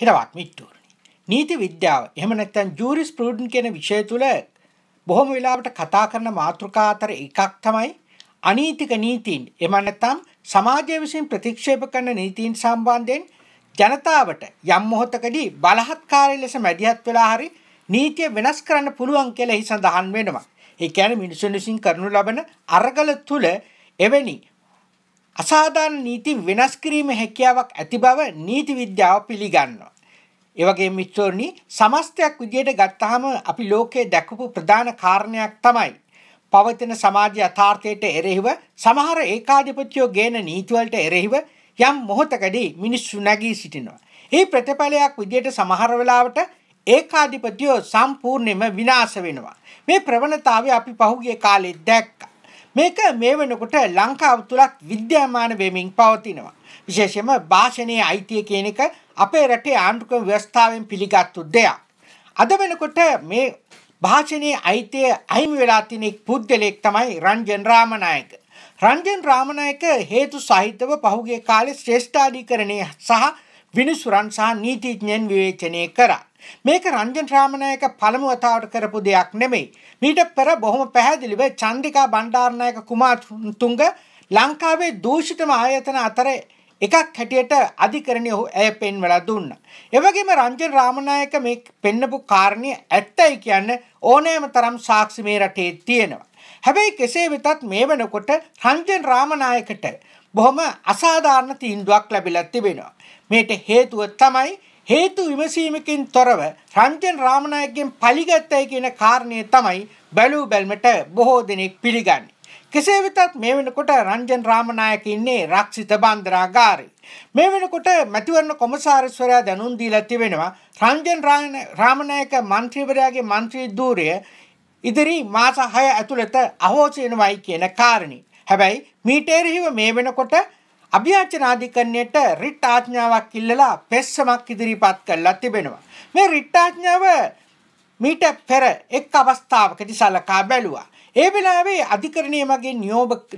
හිරවත් මිට්ටුවරණි. නීති විද්‍යාව එහෙම නැත්නම් ජූරිස් ප්‍රූඩන් කියන විෂය තුල බොහොම වෙලාවට කතා කරන මාතෘකා අතර එකක් තමයි අනීතික නීතීන් එම නැත්නම් සමාජය විසින් ප්‍රතික්ෂේප කරන නීතීන් සම්බන්ධයෙන් ජනතාවට යම් මොහොතකදී බලහත්කාරී ලෙස මැදිහත් වෙලා හරි නීතිය වෙනස් කරන්න පුළුවන් කියලා හි සඳහන් වෙනවා. ඒ කියන්නේ මිනිසුන් විසින් කරනු ලබන අරගල තුල එවැනි අසාධාරණ නීති වෙනස් කිරීමේ හැකියාවක් ඇති බව නීති විද්‍යාව පිළිගන්නවා. ඒ වගේ මිත්‍රෝනි සමස්තයක් විදියට ගත්තාම අපි ලෝකයේ දැකපු ප්‍රධාන කාරණයක් තමයි පවතින සමාජ යථාර්ථයට එරෙහිව සමහර ඒකාධිපතියෝ ගේන නීතිවලට එරෙහිව යම් මොහොතකදී මිනිස්සු නැගී සිටිනවා. ඒ ප්‍රතිඵලයක් විදියට සමහර වෙලාවට ඒකාධිපතියෝ සම්පූර්ණයෙන්ම විනාශ වෙනවා. මේ ප්‍රවණතාවය අපි පහුගිය කාලේ දැක්කා. මේක මේ වෙනකොට ලංකාව තුලත් විද්‍යාමාන වෙමින් පවතිනවා. විශේෂයෙන්ම භාෂණයේ අයිතිය කියන එක අපේ රටේ ආණ්ඩුක්‍රම ව්‍යවස්ථාවෙන් පිළිගත්තු දෙයක්. අද වෙනකොට මේ භාෂණයේ අයිතිය අහිමි වෙලා තියෙන පුද්ගලයෙක් තමයි රංජන් රාමනායක. රංජන් රාමනායක හේතු සාහිත්‍යව පහුගිය කාලේ ශ්‍රේෂ්ඨාධිකරණයේ සහ විනිසුරන් සහ නීතිඥයන් විවේචනය කරා. මේක රංජන් ශ්‍රාමණයක පළමු වතාවට කරපු දෙයක් නෙමෙයි. මීට පෙර බොහොම පැහැදිලිව චන්දිකා බණ්ඩාරනායක කුමාරතුංග ලංකාවේ දූෂිතම ආයතන අතර එකක් හැටියට අධිකරණය ඔහු ඇය පෙන්වලා දුන්න. එවැගේම රංජන් රාමනායක මේ පෙන්නපු කාරණය ඇත්තයි කියන්න ඕනෑම තරම් සාක්ෂි මේ රටේ තියෙනවා. හැබැයි කෙසේ වෙතත් මේ වෙනකොට රංජන් රාමනායකට බොහොම අසාධාරණ තීන්දුවක් ලැබිලා තිබෙනවා. මේට හේතුව තමයි හේතු විමසීමකින් තොරව රන්ජන් රාමනායකගෙන් පලිගත්තයි කියන කාරණය තමයි බැලූ බැල්මට බොහෝ දෙනෙක් පිළිගන්නේ. කෙසේ වෙතත් මේ වෙනකොට රන්ජන් රාමනායක ඉන්නේ රක්ෂිත බන්දරාගාරේ. මේ වෙනකොට මැතිවරණ කොමසාරිස්වරයා දැනුම් දීලා තිබෙනවා රන්ජන් රාමනායක മന്ത്രിවරයාගේ മന്ത്രി ධූරය ඉදිරි මාස 6 ඇතුළත අහෝසි වෙනවයි කියන කාරණේ. හැබැයි මීට එරෙහිව මේ වෙනකොට අභ්‍යාචනාධිකරණයට රිට් ආඥාවක් ඉල්ලලා පෙස්සමක් ඉදිරිපත් කළා තිබෙනවා. මේ රිට් ආඥාව මීට පෙර එක් අවස්ථාවකදී සලකා බැලුවා. ඒ වෙලාවේ අධිකරණය මගින්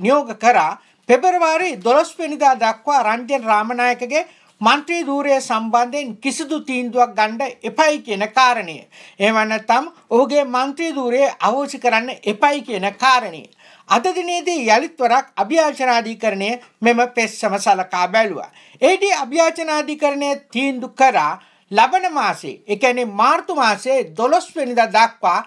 නියෝග කරා පෙබරවාරි 12 වෙනිදා දක්වා රංජන් රාමනායකගේ මන්ත්‍රී ධූරය සම්බන්ධයෙන් කිසිදු තීන්දුවක් ගන්න එපයි කියන කාරණය. එහෙම නැත්නම් ඔහුගේ මන්ත්‍රී ධූරය අවශ්‍ය කරන්න එපයි කියන කාරණේ. අද දිනේදී යලිත්වරක් අභ්‍යාචනාධිකරණය මෙම පෙස්සම සලකා බැලුවා. ඒදී අභ්‍යාචනාධිකරණය තීන්දු කරා ලබන මාසේ, ඒ කියන්නේ මාර්තු මාසේ 12 වෙනිදා දක්වා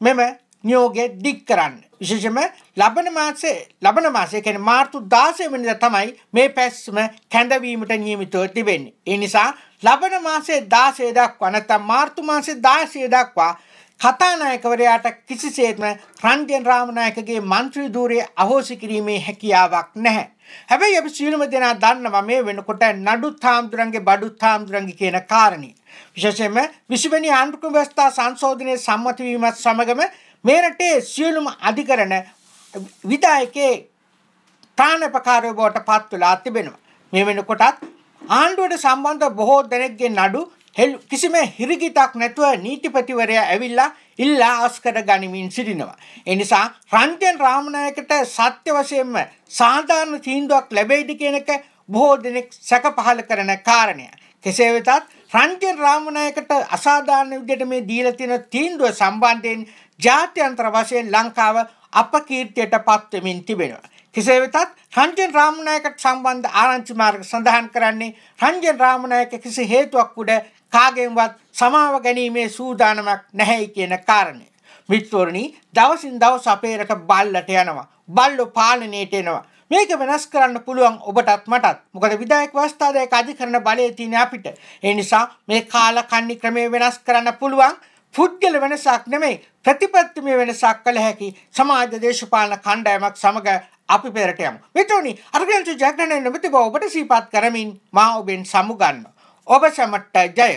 මෙම නියෝගය දික් කරන්න. විශේෂයෙන්ම ලබන මාසේ ලබන මාසේ කියන්නේ මාර්තු 16 වෙනිදා තමයි මේ පැස්ම කැඳවීමට නියමිතව තිබෙන්නේ. ඒ නිසා ලබන මාසේ 16 දක්වා නැත්නම් මාර්තු මාසේ 16 දක්වා කතානායකවරයාට කිසිසේත්ම රන්ජන් රාමනායකගේ මන්ත්‍රී ධූරයේ අහෝසි කිරීමේ හැකියාවක් නැහැ. හැබැයි අපි සියලුම දෙනා දන්නවා මේ වෙනකොට නඩුත් හාමුදුරන්ගේ බඩුත් හාමුදුරන්ගේ කියන කාරණේ. විශේෂයෙන්ම 20 වෙනි ආණ්ඩුක්‍රම ව්‍යවස්ථා සංශෝධනයේ සම්මත වීමත් සමගම මේ රටේ සියලුම අධිකරණ විධායකේ ප්‍රාණපකාරය බවට පත් වෙලා තිබෙනවා. මේ වෙනකොටත් ආණ්ඩුවට සම්බන්ධ බොහෝ දෙනෙක්ගේ නඩු කිසිම හිරිගිතක් නැතුව නීතිපතිවරයා ඇවිල්ලා ඉල්ලා අස්කර ගනිමින් සිටිනවා. එනිසා රන්ජන් රාමනායකට සත්‍ය වශයෙන්ම සාධාරණ තීන්දුවක් ලැබෙයිද කියන එක බොහෝ දෙනෙක් සැක පහල කරන කාරණය. කෙසේ වෙතත් රන්ජන් රාමනායකට අසාධාරණ විදිහට මේ දීලා තියෙන තීන්දුව සම්බන්ධයෙන් ජාත්‍යන්තර වශයෙන් ලංකාව අපකීර්තියට පත් වෙමින් තිබෙනවා. කෙසේ වෙතත් රංජන් රාමනායකට සම්බන්ධ ආරංචි මාර්ග සඳහන් කරන්නේ රංජන් රාමනායක කිසි හේතුවක් උඩ කාගෙන්වත් සමාව ගැනීමේ සූදානමක් නැහැයි කියන කාරණය. මිත්‍රෝරණි දවසින් දවස අපේ රට බල්ලට යනවා. බල්ලෝ පාලනයට එනවා. මේක වෙනස් කරන්න පුළුවන් ඔබටත් මටත්. මොකද විධායක වස්ථාදායක අධිකරණ බලය තියෙන අපිට. ඒ නිසා මේ කාලකන්ණි ක්‍රමය වෙනස් කරන්න පුළුවන්. පුද්ගල වෙනසක් නෙමෙයි ප්‍රතිපත්තිමය වෙනසක් කළ හැකි සමාජ දේශපාලන කණ්ඩායමක් සමග අපි පෙරට යමු. මෙතුණි අර්ගන්තු ජග්නනේ නොබිත බව ඔබට සීපත් කරමින් මා ඔබෙන් සමුගන්න. ඔබ සැමට ජය.